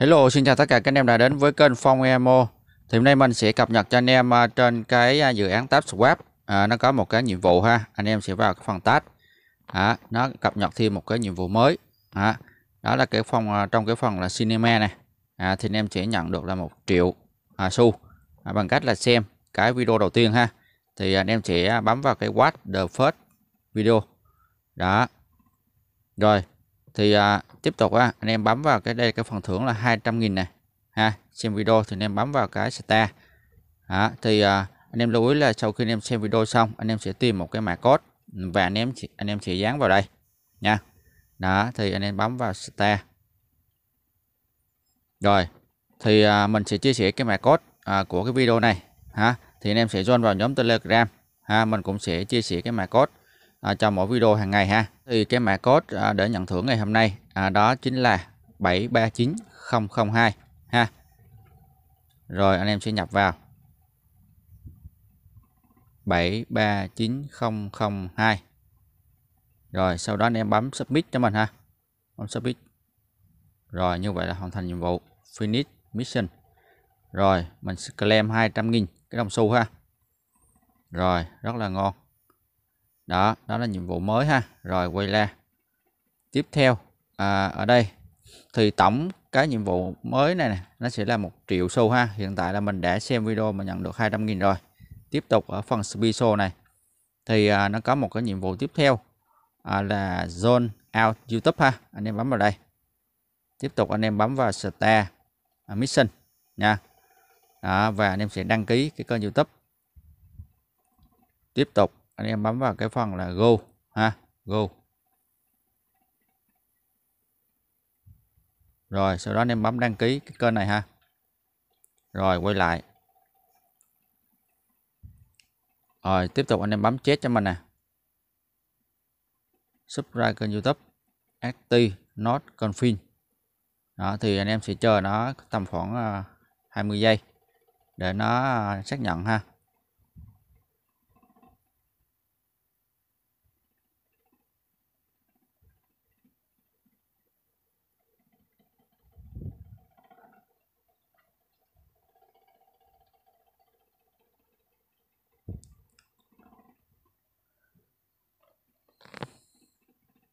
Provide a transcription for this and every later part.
Hello, xin chào tất cả các anh em đã đến với kênh Phong Emo. Thì hôm nay mình sẽ cập nhật cho anh em à, trên cái à, dự án tab swap. À, nó có một cái nhiệm vụ ha. Anh em sẽ vào cái phần tab. À, nó cập nhật thêm một cái nhiệm vụ mới. À, đó là cái phòng à, trong cái phần là cinema này. À, thì anh em sẽ nhận được là một triệu à, xu à, bằng cách là xem cái video đầu tiên ha. Thì anh em sẽ bấm vào cái watch the first video. Đó. Rồi, thì à, tiếp tục á, anh em bấm vào cái đây cái phần thưởng là 200.000 này ha xem video thì anh em bấm vào cái star đó, thì à, anh em lưu ý là sau khi anh em xem video xong anh em sẽ tìm một cái mã code và anh em anh em sẽ dán vào đây nha đó thì anh em bấm vào star rồi thì à, mình sẽ chia sẻ cái mã code à, của cái video này ha thì anh em sẽ join vào nhóm telegram ha mình cũng sẽ chia sẻ cái mã code À, cho mỗi video hàng ngày ha thì cái mã code à, để nhận thưởng ngày hôm nay à, đó chính là 739002 ha rồi anh em sẽ nhập vào 739002 rồi sau đó anh em bấm submit cho mình ha bấm submit rồi như vậy là hoàn thành nhiệm vụ finish mission rồi mình sẽ claim 200.000 cái đồng xu ha rồi rất là ngon đó đó là nhiệm vụ mới ha rồi quay ra tiếp theo à, ở đây thì tổng cái nhiệm vụ mới này, này nó sẽ là một triệu xu ha hiện tại là mình đã xem video mà nhận được 200.000 rồi tiếp tục ở phần special này thì à, nó có một cái nhiệm vụ tiếp theo à, là zone out YouTube ha anh em bấm vào đây tiếp tục anh em bấm vào star à, mission nha đó, và anh em sẽ đăng ký cái kênh YouTube tiếp tục anh em bấm vào cái phần là go ha go rồi sau đó anh em bấm đăng ký cái kênh này ha rồi quay lại rồi tiếp tục anh em bấm chết cho mình nè subscribe kênh youtube active not config đó thì anh em sẽ chờ nó tầm khoảng 20 à, giây để nó à, xác nhận ha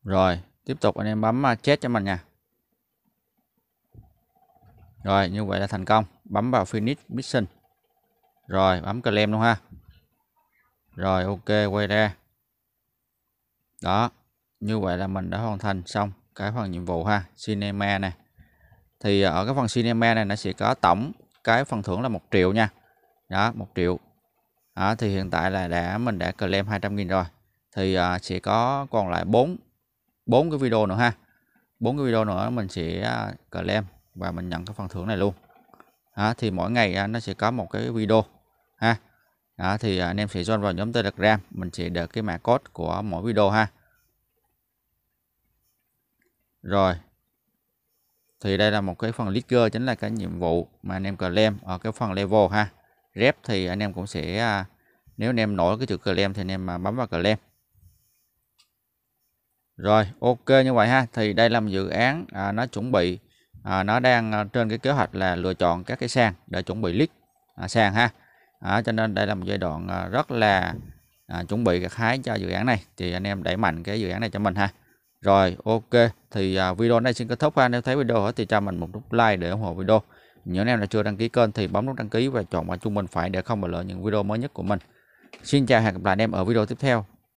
rồi tiếp tục anh em bấm à, chết cho mình nha rồi như vậy là thành công bấm vào finish mission rồi bấm claim luôn ha rồi ok quay ra đó như vậy là mình đã hoàn thành xong cái phần nhiệm vụ ha cinema này thì ở cái phần cinema này nó sẽ có tổng cái phần thưởng là một triệu nha đó một triệu đó, thì hiện tại là đã mình đã claim 200.000 rồi thì à, sẽ có còn lại 4 bốn cái video nữa ha bốn cái video nữa mình sẽ à, cờ lem và mình nhận cái phần thưởng này luôn à, thì mỗi ngày à, nó sẽ có một cái video ha à, thì anh em sẽ join vào nhóm telegram mình sẽ được cái mã code của mỗi video ha rồi thì đây là một cái phần leader chính là cái nhiệm vụ mà anh em cờ lem ở cái phần level ha rep thì anh em cũng sẽ à, nếu anh em nổi cái chữ cờ lem thì anh em bấm vào cờ lem rồi, ok như vậy ha. Thì đây là một dự án à, nó chuẩn bị à, nó đang à, trên cái kế hoạch là lựa chọn các cái sàn để chuẩn bị list à, sàn ha. À, cho nên đây là một giai đoạn à, rất là à, chuẩn bị gặt hái cho dự án này thì anh em đẩy mạnh cái dự án này cho mình ha. Rồi, ok. Thì à, video này xin kết thúc ha. Nếu thấy video thì cho mình một nút like để ủng hộ video. Những anh em đã chưa đăng ký kênh thì bấm nút đăng ký và chọn vào chuông bên phải để không bỏ lỡ những video mới nhất của mình. Xin chào hẹn gặp lại anh em ở video tiếp theo.